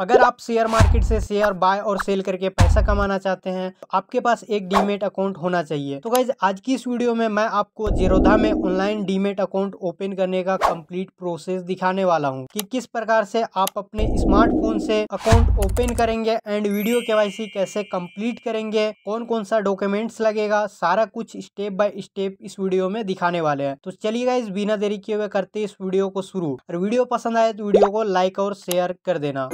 अगर आप share market से शेयर बाय और सेल करके पैसा कमाना चाहते हैं तो आपके पास एक डीमेट अकाउंट होना चाहिए तो गाइज आज की इस वीडियो में मैं आपको जीरोधा में ऑनलाइन डीमेट अकाउंट ओपन करने का कंप्लीट प्रोसेस दिखाने वाला हूं कि किस प्रकार से आप अपने स्मार्टफोन से अकाउंट ओपन करेंगे एंड वीडियो के कैसे कम्प्लीट करेंगे कौन कौन सा डॉक्यूमेंट्स लगेगा सारा कुछ स्टेप बाय स्टेप इस वीडियो में दिखाने वाले हैं तो चलिए गाइज बिना देरी किए हुए करते इस वीडियो को शुरू और वीडियो पसंद आए तो वीडियो को लाइक और शेयर कर देना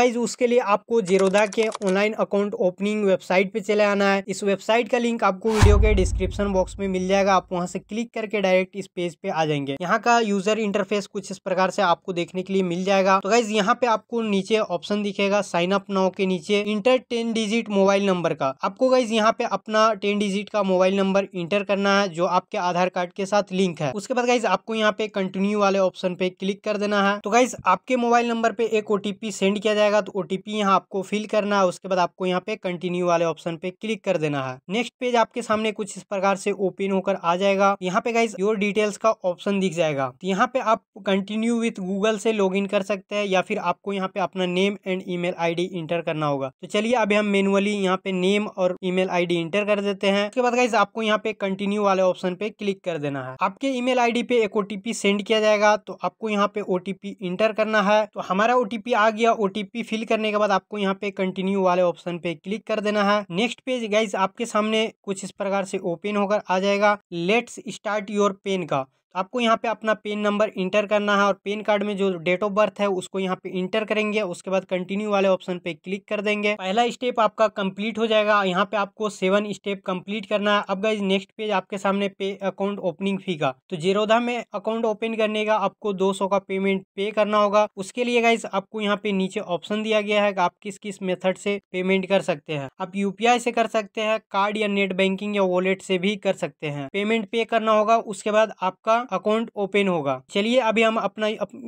अदरवाइज उसके लिए आपको जीरोदा के ऑनलाइन अकाउंट ओपनिंग वेबसाइट पे चले आना है इस वेबसाइट का लिंक आपको वीडियो के डिस्क्रिप्शन बॉक्स में मिल जाएगा आप वहाँ से क्लिक करके डायरेक्ट इस पेज पे आ जाएंगे यहाँ का यूजर इंटरफेस कुछ इस प्रकार से आपको देखने के लिए मिल जाएगा तो गाइज यहाँ पे आपको नीचे ऑप्शन दिखेगा साइन अप नाउ के नीचे enter ten digit mobile number का आपको गाइज यहाँ पे अपना टेन डिजिट का मोबाइल नंबर इंटर करना है जो आपके आधार कार्ड के साथ लिंक है उसके बाद गाइज आपको यहाँ पे कंटिन्यू वाले ऑप्शन पे क्लिक कर देना है तो गाइज आपके मोबाइल नंबर पे एक ओटीपी सेंड किया जाएगा जाएगा तो ओटीपी यहाँ आपको फिल करना है उसके बाद आपको यहाँ पे कंटिन्यू वाले ऑप्शन पे क्लिक कर देना है नेक्स्ट पेज आपके सामने कुछ इस प्रकार से ओपन होकर आ जाएगा यहाँ पे गाइज योर डिटेल्स का ऑप्शन दिख जाएगा तो यहाँ पे आप कंटिन्यू विथ गूगल से लॉग कर सकते हैं या फिर आपको यहाँ पे अपना name and email enter करना होगा तो चलिए अभी हम मेनुअली यहाँ पे नेम और ई मेल इंटर कर देते हैं उसके बाद गाइज आपको यहाँ पे कंटिन्यू वाले ऑप्शन पे क्लिक कर देना है आपके ई मेल पे एक ओटीपी सेंड किया जाएगा तो आपको यहाँ पे ओटीपी इंटर करना है तो हमारा ओटीपी आ गया ओटीपी ओटीपी फिल करने के बाद आपको यहाँ पे कंटिन्यू वाले ऑप्शन पे क्लिक कर देना है नेक्स्ट पेज गाइज आपके सामने कुछ इस प्रकार से ओपन होकर आ जाएगा लेट्स स्टार्ट योर पेन का आपको यहाँ पे अपना पेन नंबर इंटर करना है और पेन कार्ड में जो डेट ऑफ बर्थ है उसको यहाँ पे इंटर करेंगे उसके बाद कंटिन्यू वाले ऑप्शन पे क्लिक कर देंगे पहला स्टेप आपका कंप्लीट हो जाएगा यहाँ पे आपको सेवन स्टेप कंप्लीट करना है अब गाइज नेक्स्ट पेज आपके सामने पे अकाउंट ओपनिंग फी का तो जेरोधा में अकाउंट ओपन करने का आपको दो का पेमेंट पे करना होगा उसके लिए गाइज आपको यहाँ पे नीचे ऑप्शन दिया गया है कि आप किस किस मेथड से पेमेंट कर सकते हैं आप यूपीआई से कर सकते हैं कार्ड या नेट बैंकिंग या वॉलेट से भी कर सकते हैं पेमेंट पे करना होगा उसके बाद आपका अकाउंट ओपन होगा चलिए अभी हम अपना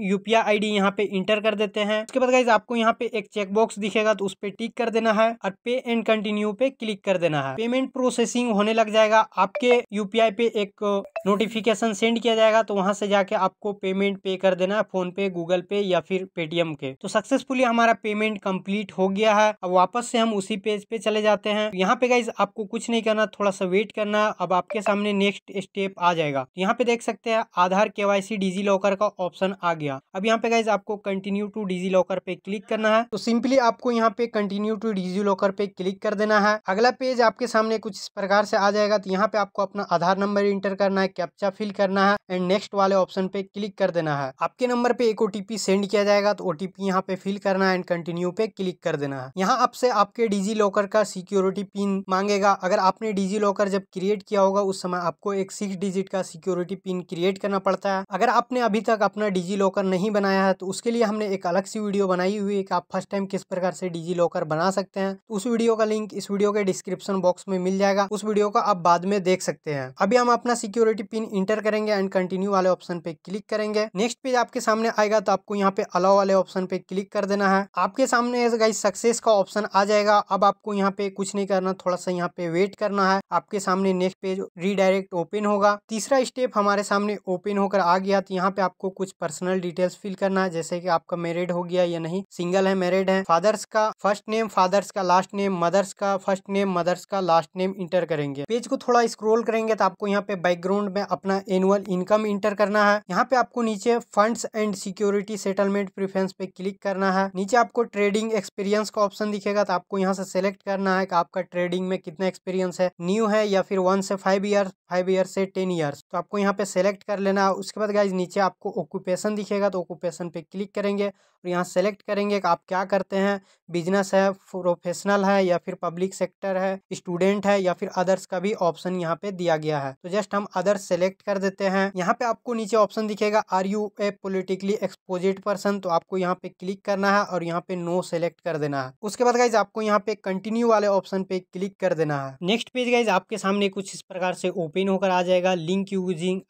यूपीआई आईडी यहाँ पे इंटर कर देते हैं उसके बाद गाइज आपको यहाँ पे एक चेकबॉक्स दिखेगा तो उस पर टिक कर देना है और पे एंड कंटिन्यू पे क्लिक कर देना है पेमेंट प्रोसेसिंग होने लग जाएगा आपके यूपीआई पे एक नोटिफिकेशन सेंड किया जाएगा तो वहां से जाके आपको पेमेंट पे कर देना है फोन पे गूगल पे या फिर पेटीएम के तो सक्सेसफुली हमारा पेमेंट कंप्लीट हो गया है अब वापस से हम उसी पेज पे चले जाते हैं यहाँ पे गाइज आपको कुछ नहीं करना थोड़ा सा वेट करना अब आपके सामने नेक्स्ट स्टेप आ जाएगा तो यहाँ पे देख सकते हैं आधार के डिजी लॉकर का ऑप्शन आ गया अब यहाँ पे गाइज आपको कंटिन्यू टू डिजी लॉकर पे क्लिक करना है तो सिंपली आपको यहाँ पे कंटिन्यू टू डिजी लॉकर पे क्लिक कर देना है अगला पेज आपके सामने कुछ इस प्रकार से आ जाएगा तो यहाँ पे आपको अपना आधार नंबर इंटर करना है कैप्चा फिल करना है एंड नेक्स्ट वाले ऑप्शन पे क्लिक कर देना है आपके नंबर पे एक ओटीपी सेंड किया जाएगा तो ओटीपी यहाँ पे फिल करना है एंड कंटिन्यू पे क्लिक कर देना है यहाँ आपसे आपके डिजी लॉकर का सिक्योरिटी पिन मांगेगा अगर आपने डिजी लॉकर जब क्रिएट किया होगा उस समय आपको एक सिक्स डिजिट का सिक्योरिटी पिन क्रिएट करना पड़ता है अगर आपने अभी तक अपना डिजी लॉकर नहीं बनाया है तो उसके लिए हमने एक अलग सी वीडियो बनाई हुई है कि आप फर्स्ट टाइम किस प्रकार से डिजी लॉकर बना सकते हैं तो उस वीडियो का लिंक इस वीडियो के डिस्क्रिप्शन बॉक्स में मिल जाएगा उस वीडियो को आप बाद में देख सकते हैं अभी हम अपना सिक्योरिटी सेफ्टी पिन इंटर करेंगे एंड कंटिन्यू वाले ऑप्शन पे क्लिक करेंगे नेक्स्ट पेज आपके सामने आएगा तो आपको यहाँ पे अलाव वाले ऑप्शन पे क्लिक कर देना है आपके सामने सक्सेस का ऑप्शन आ जाएगा अब आपको यहाँ पे कुछ नहीं करना थोड़ा सा यहाँ पे वेट करना है आपके सामने नेक्स्ट पेज रीडायरेक्ट ओपन होगा तीसरा स्टेप हमारे सामने ओपन होकर आ गया तो यहाँ पे आपको कुछ पर्सनल डिटेल्स फिल करना है जैसे कि आपका मैरिड हो गया या नहीं सिंगल है मैरिड है फादर्स का फर्स्ट नेम फादर्स का लास्ट नेम मदर्स का फर्स्ट नेम मदर्स का लास्ट नेम इंटर करेंगे पेज को थोड़ा स्क्रोल करेंगे तो आपको यहाँ पे बैकग्राउंड में अपना एनुअल इनकम इंटर करना है यहाँ पे आपको नीचे funds and security settlement preference पे क्लिक करना है नीचे आपको ट्रेडिंग एक्सपीरियंस का ऑप्शन दिखेगा तो आपको यहाँ से सेलेक्ट करना है कि आपका ट्रेडिंग में कितना एक्सपीरियंस है न्यू है या फिर वन से फाइव ईयर फाइव ईयर से टेन ईयर्स तो आपको यहाँ पे सेलेक्ट कर लेना है उसके बाद गाइज नीचे आपको ऑक्यूपेशन दिखेगा तो ऑक्यूपेशन पे क्लिक करेंगे और यहाँ सेलेक्ट करेंगे कि आप क्या करते हैं बिजनेस है प्रोफेशनल है या फिर पब्लिक सेक्टर है स्टूडेंट है या फिर अदर्स का भी ऑप्शन यहाँ पे दिया गया है तो जस्ट हम अदर्स सेलेक्ट कर देते हैं यहाँ पे आपको नीचे ऑप्शन दिखेगा are you a politically exposed person तो आपको यहाँ पे क्लिक करना है और यहाँ पे नो सेलेक्ट कर देना है उसके बाद गाइज आपको यहाँ पे कंटिन्यू वाले ऑप्शन पे क्लिक कर देना है नेक्स्ट पेज गाइज आपके सामने कुछ इस प्रकार से ओपन होकर आ जाएगा लिंक यूजिंग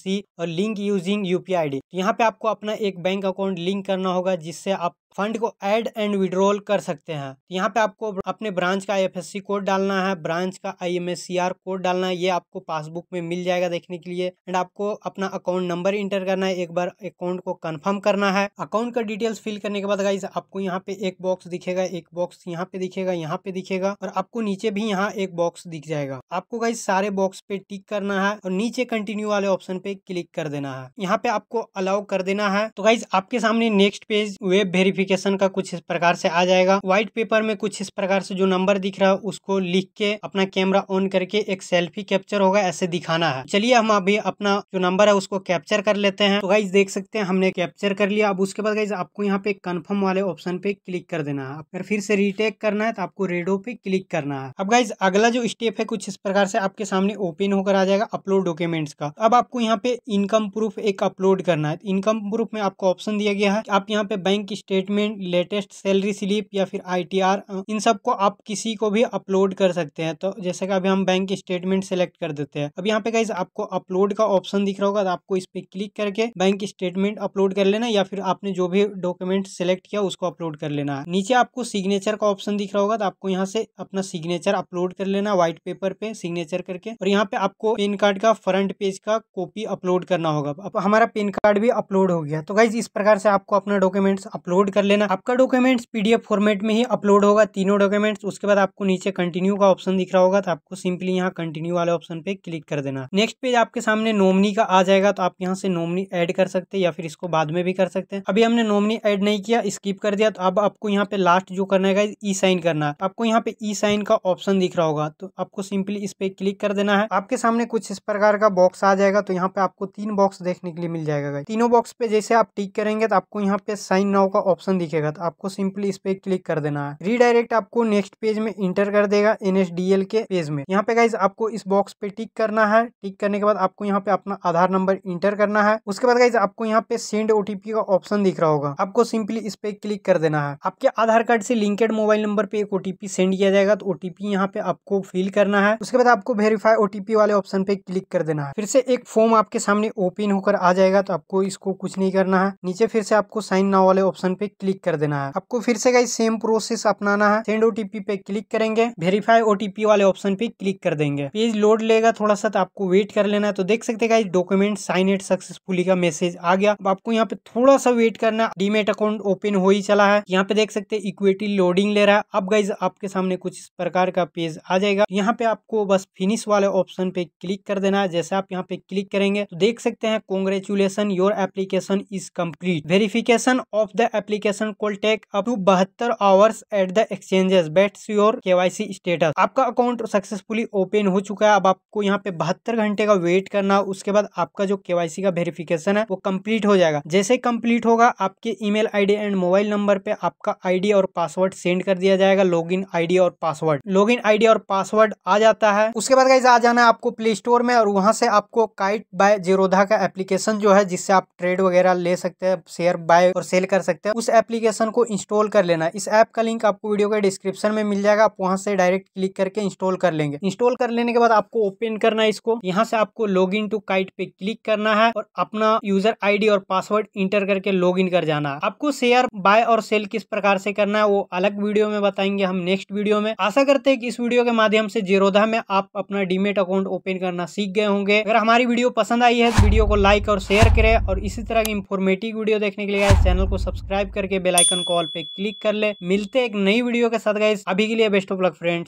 सी और लिंक यूजिंग डी यहाँ पे आपको अपना एक बैंक अकाउंट लिंक करना होगा जिससे आप फंड को ऐड एंड विड्रॉल कर सकते हैं तो यहाँ पे आपको अपने ब्रांच का आईएफएससी कोड डालना है ब्रांच का आईएमएससीआर कोड डालना है ये आपको पासबुक में मिल जाएगा देखने के लिए एंड आपको अपना अकाउंट नंबर इंटर करना है एक बार अकाउंट को कंफर्म करना है अकाउंट का डिटेल्स फिल करने के बाद गाइज आपको यहाँ पे एक बॉक्स दिखेगा एक बॉक्स यहाँ पे दिखेगा यहाँ पे दिखेगा और आपको नीचे भी यहाँ एक बॉक्स दिख जाएगा आपको गाइज सारे बॉक्स पे टिक करना है और नीचे कंटिन्यू वाले ऑप्शन पे क्लिक कर देना है यहाँ पे आपको अलाउ कर देना है तो गाइज आपके सामने नेक्स्ट पेज वेब वेरीफिक नोटिफिकेशन का कुछ इस प्रकार से आ जाएगा व्हाइट पेपर में कुछ इस प्रकार से जो नंबर दिख रहा है उसको लिख के अपना कैमरा ऑन करके एक सेल्फी कैप्चर होगा ऐसे दिखाना है चलिए हम अभी अपना जो नंबर है उसको कैप्चर कर लेते हैं तो गाइज देख सकते हैं हमने कैप्चर कर लिया अब उसके बाद गाइज आपको यहाँ पे कन्फर्म वाले ऑप्शन पे क्लिक कर देना है अगर फिर से रिटेक करना है तो आपको रेडो पे क्लिक करना है अब गाइज अगला जो स्टेप है कुछ इस प्रकार से आपके सामने ओपन होकर आ जाएगा अपलोड डॉक्यूमेंट्स का अब आपको यहाँ पे इनकम प्रूफ एक अपलोड करना है इनकम तो प्रूफ में आपको ऑप्शन दिया गया है आप यहाँ पे bank state statement latest salary slip या फिर आईटीआर इन सब को आप किसी को भी अपलोड कर सकते हैं तो जैसे कि अभी हम बैंक स्टेटमेंट सेलेक्ट कर देते हैं अब यहाँ पे गाइज आपको अपलोड का ऑप्शन दिख रहा होगा तो आपको इस पे क्लिक करके बैंक स्टेटमेंट अपलोड कर लेना या फिर आपने जो भी डॉक्यूमेंट सेलेक्ट किया उसको अपलोड कर लेना है नीचे आपको सिग्नेचर का ऑप्शन दिख रहा होगा तो आपको यहाँ से अपना सिग्नेचर अपलोड कर लेना व्हाइट पेपर पे सिग्नेचर करके और यहाँ पे आपको पेन कार्ड का फ्रंट पेज का कॉपी अपलोड करना होगा अब हमारा पेन कार्ड भी अपलोड हो गया तो गाइज इस प्रकार से आपको अपना डॉक्यूमेंट्स अपलोड कर कर लेना आपका डॉक्यूमेंट्स पीडीएफ फॉर्मेट में ही अपलोड होगा तीनों डॉक्यूमेंट्स उसके बाद आपको नीचे कंटिन्यू का ऑप्शन दिख रहा होगा तो आपको सिंपली यहाँ कंटिन्यू वाले ऑप्शन पे क्लिक कर देना नेक्स्ट पेज आपके सामने नॉमनी का आ जाएगा तो आप यहाँ से नॉमनी एड कर सकते हैं या फिर इसको बाद में भी कर सकते हैं अभी हमने नॉमनी एड नहीं किया स्किप कर दिया तो अब आपको यहाँ पे लास्ट जो करना है ई साइन करना आपको यहाँ पे ई साइन का ऑप्शन दिख रहा होगा तो आपको सिंपली इस पे क्लिक कर देना है आपके सामने कुछ इस प्रकार का बॉक्स आ जाएगा तो यहाँ पे आपको तीन बॉक्स देखने के लिए मिल जाएगा तीनों बॉक्स पे जैसे आप टिक करेंगे तो आपको यहाँ पे साइन नाउ का ऑप्शन ऑप्शन दिखेगा तो आपको सिंपली इस पे क्लिक कर देना है रीडायरेक्ट आपको नेक्स्ट पेज में इंटर कर देगा एनएसडीएल के पेज में यहाँ पे गाइज आपको इस बॉक्स पे टिक करना है टिक करने के बाद आपको यहाँ पे अपना आधार नंबर इंटर करना है उसके बाद गाइज आपको यहाँ पे सेंड ओटीपी का ऑप्शन दिख रहा होगा आपको सिंपली इस पे क्लिक कर देना है आपके आधार कार्ड से लिंकेड मोबाइल नंबर पे एक ओटीपी सेंड किया जाएगा तो ओटीपी यहाँ पे आपको फिल करना है उसके बाद आपको वेरीफाई ओटीपी वाले ऑप्शन पे क्लिक कर देना है फिर से एक फॉर्म आपके सामने ओपन होकर आ जाएगा तो आपको इसको कुछ नहीं करना है नीचे फिर से आपको साइन नाउ वाले ऑप्शन पे क्लिक कर देना है आपको फिर से गाइस सेम प्रोसेस अपनाना है सेंड ओटीपी पे क्लिक करेंगे वेरीफाई ओटीपी वाले ऑप्शन पे क्लिक कर देंगे पेज लोड लेगा थोड़ा सा तो आपको वेट कर लेना है तो देख सकते guys document signed successfully का मैसेज आ गया अब आपको यहाँ पे थोड़ा सा वेट करना डीमेट अकाउंट ओपन हो ही चला है यहाँ पे देख सकते इक्विटी लोडिंग ले रहा है अब गाइज आपके सामने कुछ इस प्रकार का पेज आ जाएगा यहाँ पे आपको बस फिनिश वाले ऑप्शन पे क्लिक कर देना है जैसे आप यहाँ पे क्लिक करेंगे तो देख सकते हैं congratulation your application is complete verification of the application verification call take up to बहत्तर hours at the exchanges bets your KYC status आपका अकाउंट सक्सेसफुली ओपन हो चुका है अब आपको यहाँ पे बहत्तर घंटे का वेट करना उसके बाद आपका जो केवाईसी का वेरिफिकेशन है वो कम्प्लीट हो जाएगा जैसे कम्प्लीट होगा आपके email and mobile number पे आपका आईडी और पासवर्ड सेंड कर दिया जाएगा लॉग इन और पासवर्ड लॉग इन और पासवर्ड आ जाता है उसके बाद आ जाना है आपको प्ले स्टोर में और वहां से आपको काइट बाय जीरोधा का एप्लीकेशन जो है जिससे आप ट्रेड वगैरह ले सकते हैं शेयर बाय और सेल कर सकते हैं उस एप्लीकेशन को इंस्टॉल कर लेना इस ऐप का लिंक आपको वीडियो के डिस्क्रिप्शन में मिल जाएगा आप वहाँ से डायरेक्ट क्लिक करके इंस्टॉल कर लेंगे इंस्टॉल कर लेने के बाद आपको ओपन करना है इसको यहाँ से आपको लॉग इन टू काइट पे क्लिक करना है और अपना यूजर आईडी और पासवर्ड इंटर करके लॉग इन कर जाना है आपको शेयर बाय और सेल किस प्रकार से करना है वो अलग वीडियो में बताएंगे हम नेक्स्ट वीडियो में आशा करते हैं कि इस वीडियो के माध्यम से जीरोधा में आप अपना डीमेट अकाउंट ओपन करना सीख गए होंगे अगर हमारी वीडियो पसंद आई है तो वीडियो को लाइक और शेयर करें और इसी तरह की इन्फॉर्मेटिव वीडियो देखने के लिए चैनल को सब्सक्राइब करके करके बेलाइकन कॉल पे क्लिक कर ले मिलते एक नई वीडियो के साथ गाइस अभी के लिए बेस्ट ऑफ लक फ्रेंड